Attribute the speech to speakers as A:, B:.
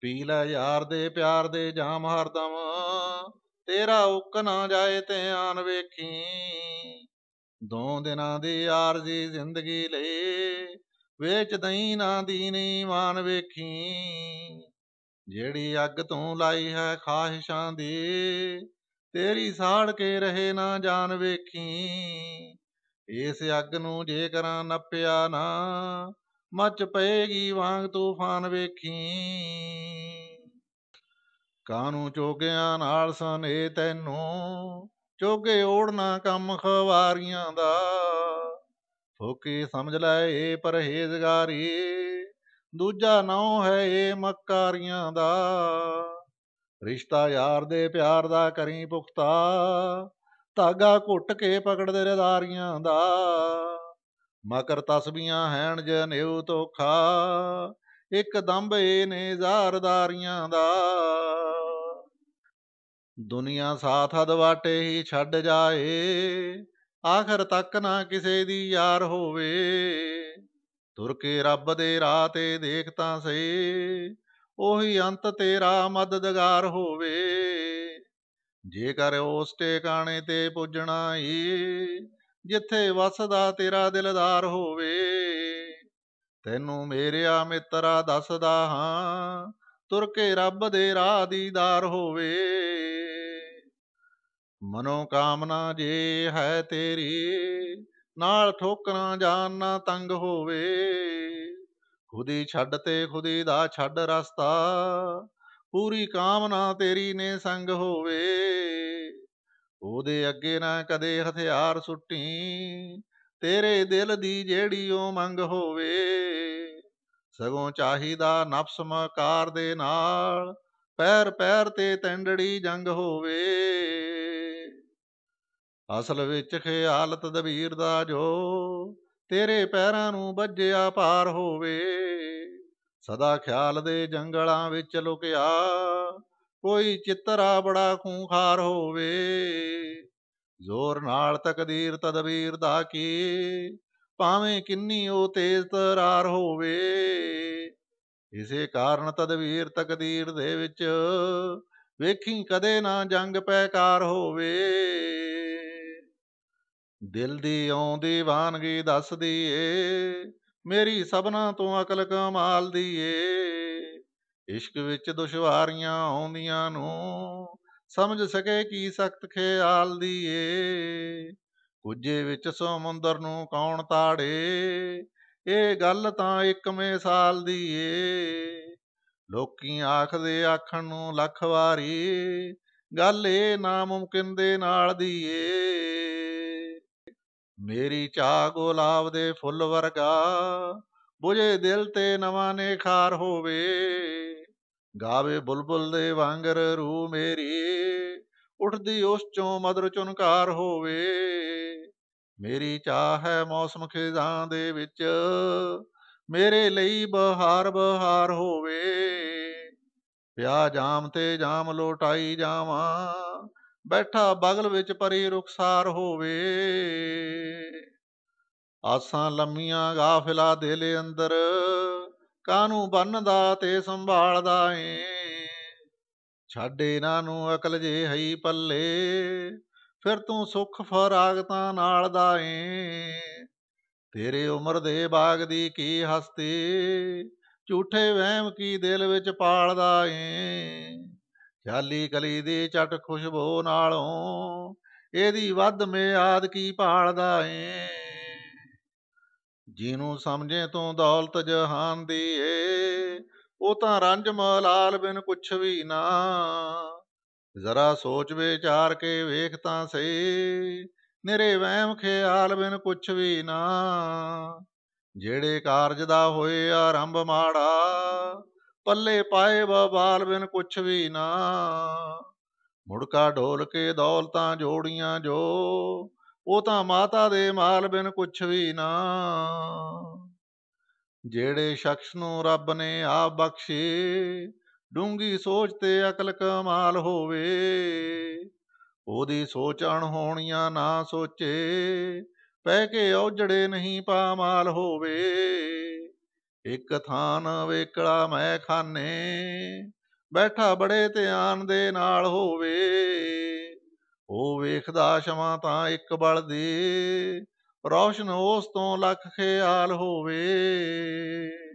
A: ਪੀ ਲੈ ਯਾਰ ਦੇ ਪਿਆਰ ਦੇ ਜਾਮ ਹਰਦਮ ਤੇਰਾ ਉੱਕ ਨਾ ਜਾਏ ਤੇ ਆਨ ਵੇਖੀ ਦੋ ਦਿਨਾਂ ਦੀ ਆਰਜ਼ੀ ਜ਼ਿੰਦਗੀ ਲਈ ਵੇਚ ਦਈ ਨਾ ਦੀਨੀ ਮਾਨ ਵੇਖੀ ਜਿਹੜੀ ਅੱਗ ਤੂੰ ਲਾਈ ਹੈ ਖਾਹਿਸ਼ਾਂ ਦੀ ਤੇਰੀ ਸਾੜ ਕੇ ਰਹੇ ਨਾ ਜਾਨ ਵੇਖੀ ਇਸ ਅੱਗ ਨੂੰ ਜੇ ਕਰਾਂ ਨੱਪਿਆ ਨਾ ਮੱਚ ਪਏਗੀ ਵਾਂਗ ਤੂਫਾਨ ਵੇਖੀ ਕਾਨੂੰ ਚੋਗਿਆਂ ਨਾਲ ਸਨੇ ਤੈਨੂੰ ਚੋਗੇ ਓੜਨਾ ਕੰਮ ਖਵਾਰੀਆਂ ਦਾ ਫੋਕੇ ਸਮਝ ਲੈ ਇਹ ਪਰਹੇਜ਼ਗਾਰੀ ਦੂਜਾ ਨਾਉ ਹੈ ਇਹ ਮੱਕਾਰੀਆਂ ਦਾ ਰਿਸ਼ਤਾ ਯਾਰ ਦੇ ਪਿਆਰ ਦਾ ਕਰੀ ਪੁਖਤਾ ਧਾਗਾ ਘੁੱਟ ਕੇ ਪਕੜਦੇ ਰਦਾਰੀਆਂ ਦਾ ਮਕਰ ਤਸਬੀਆਂ ਹੈਣ ਜਨੇਊ ਤੋਖਾ ਇੱਕ ਦੰਬ ਏ ਨੇ ਜ਼ਾਰਦਾਰੀਆਂ ਦਾ ਦੁਨੀਆ ਸਾਥ ਅਦਵਾਟੇ ਹੀ ਛੱਡ ਜਾਏ ਆਖਰ ਤੱਕ ਨਾ ਕਿਸੇ ਦੀ ਯਾਰ ਹੋਵੇ ਤੁਰ ਕੇ ਰੱਬ ਦੇ ਰਾਹ ਤੇ ਦੇਖ ਤਾਂ ਸਹੀ ਉਹੀ ਅੰਤ ਤੇਰਾ ਮਦਦਗਾਰ ਹੋਵੇ ਜੇਕਰ ਉਸ ਟਿਕਾਣੇ ਤੇ ਪੁੱਜਣਾ ਈ ਜਿੱਥੇ ਵਸਦਾ ਤੇਰਾ ਦਿਲਦਾਰ ਹੋਵੇ ਤੈਨੂੰ ਮੇਰਿਆ ਮਿੱਤਰਾ ਦੱਸਦਾ ਹਾਂ ਤੁਰ ਕੇ ਰੱਬ ਦੇ ਰਾਹ ਦੀਦਾਰ ਹੋਵੇ ਮਨੋ ਕਾਮਨਾ ਜੇ ਹੈ ਤੇਰੀ ਨਾਲ ਠੋਕਰਾਂ ਜਾਨ ਨਾ ਤੰਗ ਹੋਵੇ ਖੁਦੀ ਛੱਡ ਤੇ ਖੁਦੀ ਦਾ ਛੱਡ ਰਸਤਾ ਪੂਰੀ ਕਾਮਨਾ ਤੇਰੀ ਨੇ ਸੰਗ ਹੋਵੇ ਉਹਦੇ ਅੱਗੇ ਨਾ ਕਦੇ ਹਥਿਆਰ ਸੁੱਟੀ ਤੇਰੇ ਦਿਲ ਦੀ ਜਿਹੜੀ ਉਹ ਮੰਗ ਹੋਵੇ ਸਗੋਂ ਚਾਹੀਦਾ ਨਫਸ ਮਕਾਰ ਦੇ ਨਾਲ ਪੈਰ ਪੈਰ ਤੇ ਤੈਂਡੜੀ ਜੰਗ ਹੋਵੇ ਅਸਲ ਵਿੱਚ ਖਿਆਲਤ ਦਵੀਰ ਦਾ ਜੋ ਤੇਰੇ ਪੈਰਾਂ ਨੂੰ ਵੱਜਿਆ ਪਾਰ ਹੋਵੇ ਸਦਾ ਖਿਆਲ ਦੇ ਜੰਗਲਾਂ ਵਿੱਚ ਲੁਕਿਆ ਕੋਈ ਚਿੱਤਰਾ ਬੜਾ ਖੂੰਖਾਰ ਹੋਵੇ ਜ਼ੋਰ ਨਾਲ ਤਕਦੀਰ ਤਦਬੀਰ ਦਾ ਕੀ ਭਾਵੇਂ ਕਿੰਨੀ ਉਹ ਤੇਜ਼ ਤਰਾਰ ਹੋਵੇ ਇਸੇ ਕਾਰਨ ਤਦਬੀਰ ਤਕਦੀਰ ਦੇ ਵਿੱਚ ਵੇਖੀ ਕਦੇ ਨਾ ਜੰਗ ਪੈਕਾਰ ਹੋਵੇ ਦਿਲ ਦੀ ਆਉਂਦੀ ਵਾਨਗੀ ਦੱਸਦੀ ਏ ਮੇਰੀ ਸਭਨਾ ਤੋਂ ਅਕਲ ਕਮਾਲ ਦੀ ਏ ਇਸ਼ਕ ਵਿੱਚ ਦੁਸ਼ਵਾਰੀਆਂ ਆਉਂਦੀਆਂ ਨੂੰ ਸਮਝ ਸਕੇ ਕੀ ਸਖਤ ਖਿਆਲ ਦੀ ਏ ਕੁਝੇ ਵਿੱਚ ਸਮੁੰਦਰ ਨੂੰ ਕੌਣ ਤਾੜੇ ਇਹ ਗੱਲ ਤਾਂ ਇੱਕ ਮਿਸਾਲ ਦੀ ਏ ਲੋਕੀ ਆਖਦੇ ਆਖਣ ਨੂੰ ਲੱਖ ਵਾਰੀ ਗੱਲ ਇਹ ਨਾ ਮੁਮਕਿਨ ਦੇ ਨਾਲ ਦੀ ਏ ਮੇਰੀ ਚਾਹ ਗੁਲਾਬ ਦੇ ਫੁੱਲ ਵਰਗਾ ਬੁਝੇ ਦਿਲ ਤੇ ਨਵਾਂ ਨੇਖਾਰ ਹੋਵੇ ਗਾਵੇ ਬੁਲਬੁਲ ਦੇ ਵਾਂਗਰ ਰੂ ਮੇਰੀ ਉਠਦੀ ਉਸ ਚੋਂ ਮਦਰ ਚੁਨਕਾਰ ਹੋਵੇ ਮੇਰੀ ਚਾਹ ਹੈ ਮੌਸਮ ਖਿਜ਼ਾਂ ਦੇ ਵਿੱਚ ਮੇਰੇ ਲਈ ਬਹਾਰ ਬਹਾਰ ਹੋਵੇ ਪਿਆ ਜਾਮ ਤੇ ਜਾਮ ਲੋਟਾਈ ਜਾਵਾਂ ਬੈਠਾ ਬਗਲ ਵਿੱਚ ਪਰੀ ਰੁਖਸਾਰ ਹੋਵੇ ਆਸਾਂ ਲੰਮੀਆਂ ਗਾਫਲਾ ਦਿਲ ਅੰਦਰ ਕਾਨੂੰ ਬੰਨਦਾ ਤੇ ਸੰਭਾਲਦਾ ਏ ਛਾਡੇ ਨਾ ਨੂੰ ਅਕਲ ਜੇ ਹਈ ਪੱਲੇ ਫਿਰ ਤੂੰ ਸੁਖ ਫਰਾਗਤਾਂ ਨਾਲ ਦਾ ਏ ਤੇਰੇ ਉਮਰ ਦੇ ਬਾਗ ਦੀ ਕੀ ਹਸਤੀ ਝੂਠੇ ਵਹਿਮ ਕੀ ਦਿਲ ਵਿੱਚ ਪਾਲਦਾ ਏ ਚਾਲੀ ਕਲੀ ਦੀ ਚਟ ਖੁਸ਼ਬੋ ਨਾਲੋਂ ਇਹਦੀ ਵੱਧ ਮਿਆਦ ਕੀ ਪਾਲਦਾ ਏ ਜੀਨੂ ਸਮਝੇ ਤੂੰ ਦੌਲਤ ਜਹਾਨ ਦੀ ਏ ਉਹ ਤਾਂ ਰੰਜ ਮਲਾਲ ਬਿਨ ਕੁਛ ਵੀ ਨਾ ਜ਼ਰਾ ਸੋਚ ਵਿਚਾਰ ਕੇ ਵੇਖ ਤਾਂ ਸਹੀ ਨਿਰੇ ਵਹਿਮ ਖਿਆਲ ਬਿਨ ਕੁਛ ਵੀ ਨਾ ਜਿਹੜੇ ਕਾਰਜ ਦਾ ਹੋਏ ਆਰੰਭ ਮਾੜਾ ਪੱਲੇ ਪਾਏ ਬਾਲ ਬਿਨ ਕੁਛ ਵੀ ਨਾ ਮੁੜਕਾ ਢੋਲ ਕੇ ਦੌਲਤਾਂ ਜੋੜੀਆਂ ਜੋ ਉਹ ਤਾਂ ਮਾਤਾ ਦੇ ਮਾਲ ਬਿਨ ਕੁਛ ਵੀ ਨਾ ਜਿਹੜੇ ਸ਼ਖਸ ਨੂੰ ਰੱਬ ਨੇ ਆ ਬਖਸ਼ੇ ਡੂੰਗੀ ਸੋਚ ਤੇ ਅਕਲ ਕਮਾਲ ਹੋਵੇ ਉਹਦੀ ਸੋਚ ਹੋਣੀਆਂ ਨਾ ਸੋਚੇ ਪਹਿ ਕੇ ਔਜੜੇ ਨਹੀਂ ਪਾ ਮਾਲ ਹੋਵੇ ਇੱਕ ਥਾਨ ਵੇਕਲਾ ਮੈਂ ਖਾਨੇ ਬੈਠਾ ਬੜੇ ਧਿਆਨ ਦੇ ਨਾਲ ਹੋਵੇ ਵੇਖਦਾ ਸ਼ਮਾ ਤਾਂ ਇੱਕ ਬਲ ਦੇ ਰੌਸ਼ਨ ਉਸ ਤੋਂ ਲੱਖ ਖਿਆਲ ਹੋਵੇ